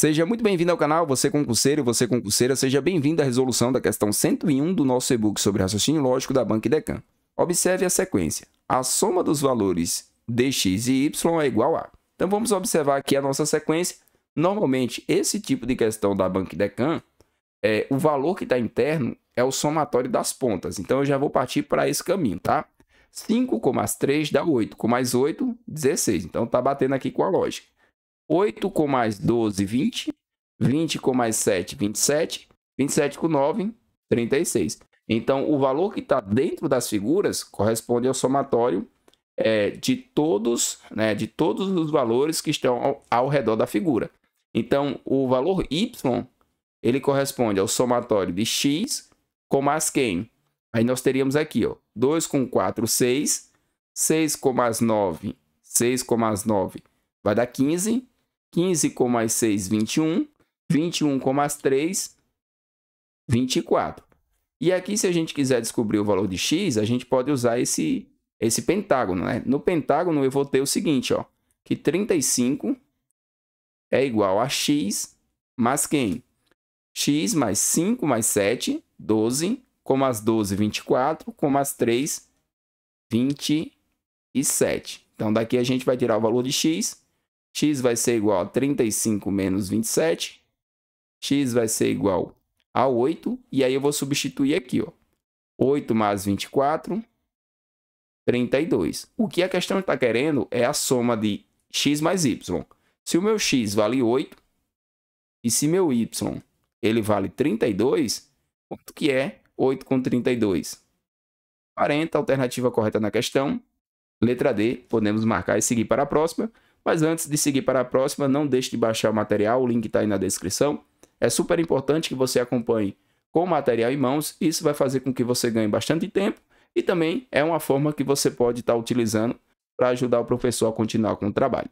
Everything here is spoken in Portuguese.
Seja muito bem-vindo ao canal, você concurseiro, você concurseira, seja bem-vindo à resolução da questão 101 do nosso e-book sobre raciocínio lógico da Banca Decan. Observe a sequência. A soma dos valores dx e y é igual a. Então vamos observar aqui a nossa sequência. Normalmente, esse tipo de questão da Banca Decan, é, o valor que está interno é o somatório das pontas. Então eu já vou partir para esse caminho, tá? 5 com mais 3 dá 8, com mais 8, 16. Então está batendo aqui com a lógica. 8 com mais 12, 20. 20 com mais 7, 27. 27 com 9, 36. Então, o valor que está dentro das figuras corresponde ao somatório é, de, todos, né, de todos os valores que estão ao, ao redor da figura. Então, o valor Y ele corresponde ao somatório de X com mais quem? Aí nós teríamos aqui, ó, 2 com 4, 6. 6 com mais 9, 6 com mais 9 vai dar 15. 15 com mais 6, 21. 21 com mais 3, 24. E aqui, se a gente quiser descobrir o valor de x, a gente pode usar esse, esse pentágono. Né? No pentágono, eu vou ter o seguinte, ó, que 35 é igual a x mais quem? x mais 5 mais 7, 12, com mais 12, 24, com mais 3, 27. Então, daqui a gente vai tirar o valor de x, x vai ser igual a 35 menos 27, x vai ser igual a 8, e aí eu vou substituir aqui, ó, 8 mais 24, 32. O que a questão está querendo é a soma de x mais y. Se o meu x vale 8, e se meu y ele vale 32, quanto que é 8 com 32? 40, alternativa correta na questão. Letra D, podemos marcar e seguir para a próxima. Mas antes de seguir para a próxima, não deixe de baixar o material, o link está aí na descrição. É super importante que você acompanhe com o material em mãos, isso vai fazer com que você ganhe bastante tempo e também é uma forma que você pode estar tá utilizando para ajudar o professor a continuar com o trabalho.